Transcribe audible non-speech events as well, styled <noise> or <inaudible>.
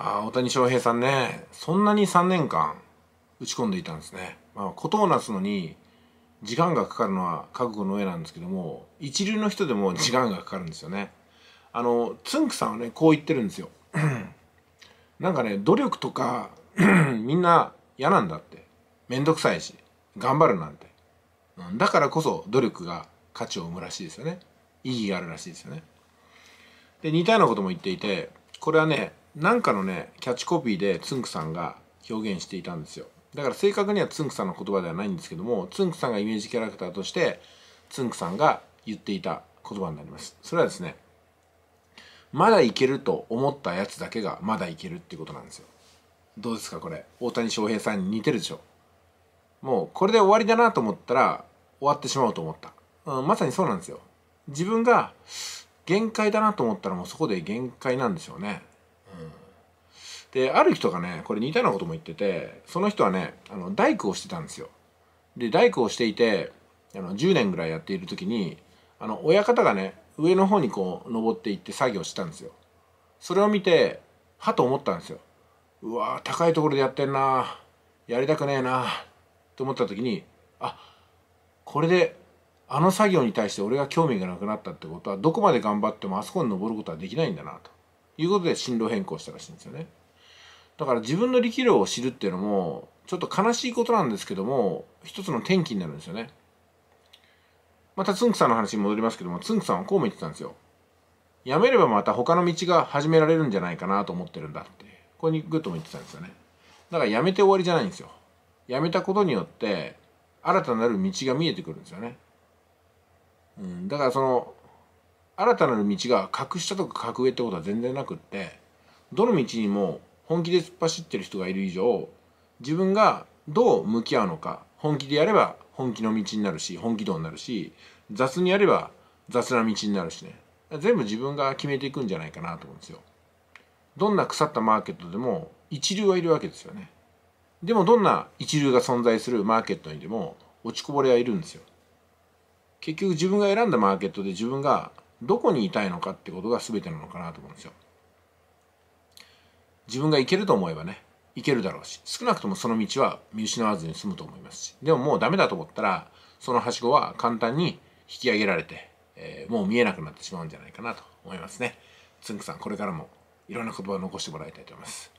あ大谷翔平さんね、そんなに3年間打ち込んでいたんですね。まあ、ことをなすのに時間がかかるのは覚悟の上なんですけども、一流の人でも時間がかかるんですよね。あの、つんくさんはね、こう言ってるんですよ。<clears throat> なんかね、努力とか <clears throat> みんな嫌なんだって。めんどくさいし、頑張るなんて。うん、だからこそ努力が価値を生むらしいですよね。意義があるらしいですよね。で、似たようなことも言っていて、これはね、なんかのねキャッチコピーでつんくさんが表現していたんですよだから正確にはつんくさんの言葉ではないんですけどもつんくさんがイメージキャラクターとしてつんくさんが言っていた言葉になりますそれはですねまだいけると思ったやつだけがまだいけるっていうことなんですよどうですかこれ大谷翔平さんに似てるでしょもうこれで終わりだなと思ったら終わってしまうと思った、うん、まさにそうなんですよ自分が限界だなと思ったらもうそこで限界なんでしょうねである人がねこれ似たようなことも言っててその人はねあの大工をしてたんですよで大工をしていてあの10年ぐらいやっている時にあの親方がね上の方にこう登っていって作業したんですよそれを見てはと思ったんですようわ高いところでやってんなやりたくねえなと思った時にあこれであの作業に対して俺が興味がなくなったってことはどこまで頑張ってもあそこに登ることはできないんだなということで進路変更したらしいんですよね。だから自分の力量を知るっていうのもちょっと悲しいことなんですけども一つの転機になるんですよねまたつんくさんの話に戻りますけどもつんくさんはこうも言ってたんですよやめればまた他の道が始められるんじゃないかなと思ってるんだってここにグッとも言ってたんですよねだからやめて終わりじゃないんですよやめたことによって新たなる道が見えてくるんですよね、うん、だからその新たなる道が格下とか格上ってことは全然なくってどの道にも本気で突っ走ってる人がいる以上自分がどう向き合うのか本気でやれば本気の道になるし本気度になるし雑にやれば雑な道になるしね全部自分が決めていくんじゃないかなと思うんですよどんな腐ったマーケットでも一流はいるわけですよねでもどんな一流が存在するマーケットにでも落ちこぼれはいるんですよ結局自分が選んだマーケットで自分がどこにいたいのかってことが全てなのかなと思うんですよ自分が行けると思えばね行けるだろうし少なくともその道は見失わずに済むと思いますしでももうダメだと思ったらそのはしごは簡単に引き上げられて、えー、もう見えなくなってしまうんじゃないかなと思いますねつんくさんこれからもいろんな言葉を残してもらいたいと思います